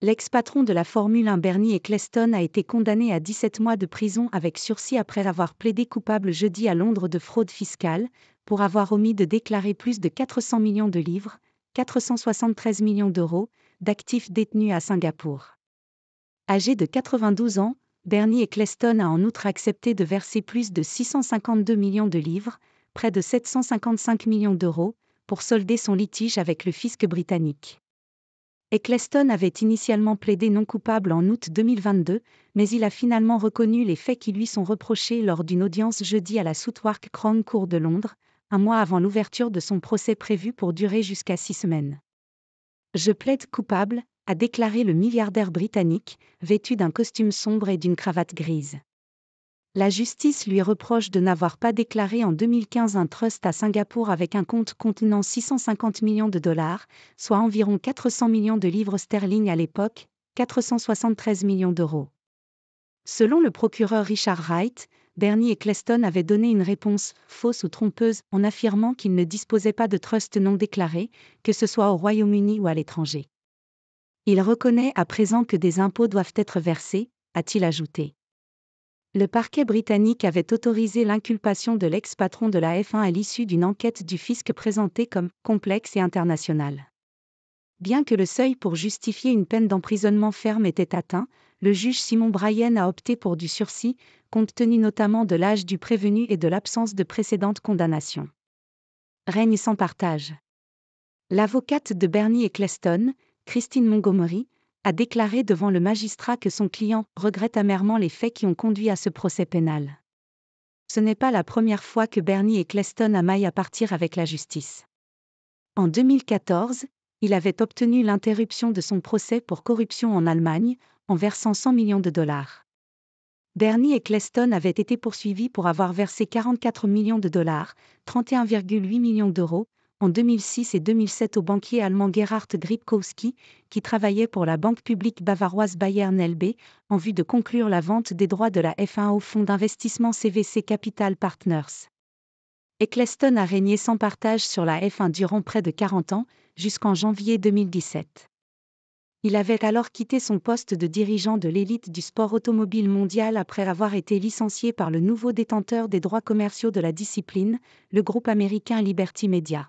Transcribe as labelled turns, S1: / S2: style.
S1: L'ex-patron de la Formule 1 Bernie Eccleston a été condamné à 17 mois de prison avec sursis après avoir plaidé coupable jeudi à Londres de fraude fiscale, pour avoir omis de déclarer plus de 400 millions de livres, 473 millions d'euros, d'actifs détenus à Singapour. Âgé de 92 ans, Bernie Eccleston a en outre accepté de verser plus de 652 millions de livres, près de 755 millions d'euros, pour solder son litige avec le fisc britannique. Eccleston avait initialement plaidé non coupable en août 2022, mais il a finalement reconnu les faits qui lui sont reprochés lors d'une audience jeudi à la Southwark Crown Court de Londres, un mois avant l'ouverture de son procès prévu pour durer jusqu'à six semaines. Je plaide coupable, a déclaré le milliardaire britannique, vêtu d'un costume sombre et d'une cravate grise. La justice lui reproche de n'avoir pas déclaré en 2015 un trust à Singapour avec un compte contenant 650 millions de dollars, soit environ 400 millions de livres sterling à l'époque, 473 millions d'euros. Selon le procureur Richard Wright, Bernie et Cleston avaient donné une réponse fausse ou trompeuse en affirmant qu'ils ne disposaient pas de trust non déclaré, que ce soit au Royaume-Uni ou à l'étranger. Il reconnaît à présent que des impôts doivent être versés, a-t-il ajouté le parquet britannique avait autorisé l'inculpation de l'ex-patron de la F1 à l'issue d'une enquête du fisc présentée comme complexe et internationale. Bien que le seuil pour justifier une peine d'emprisonnement ferme était atteint, le juge Simon Bryan a opté pour du sursis, compte tenu notamment de l'âge du prévenu et de l'absence de précédentes condamnations. Règne sans partage. L'avocate de Bernie Cleston, Christine Montgomery, a déclaré devant le magistrat que son client regrette amèrement les faits qui ont conduit à ce procès pénal. Ce n'est pas la première fois que Bernie et Cleston amaillent à partir avec la justice. En 2014, il avait obtenu l'interruption de son procès pour corruption en Allemagne, en versant 100 millions de dollars. Bernie et Cleston avaient été poursuivis pour avoir versé 44 millions de dollars, 31,8 millions d'euros, en 2006 et 2007 au banquier allemand Gerhard Gripkowski, qui travaillait pour la banque publique bavaroise Bayern LB, en vue de conclure la vente des droits de la F1 au fonds d'investissement CVC Capital Partners. Eccleston a régné sans partage sur la F1 durant près de 40 ans, jusqu'en janvier 2017. Il avait alors quitté son poste de dirigeant de l'élite du sport automobile mondial après avoir été licencié par le nouveau détenteur des droits commerciaux de la discipline, le groupe américain Liberty Media.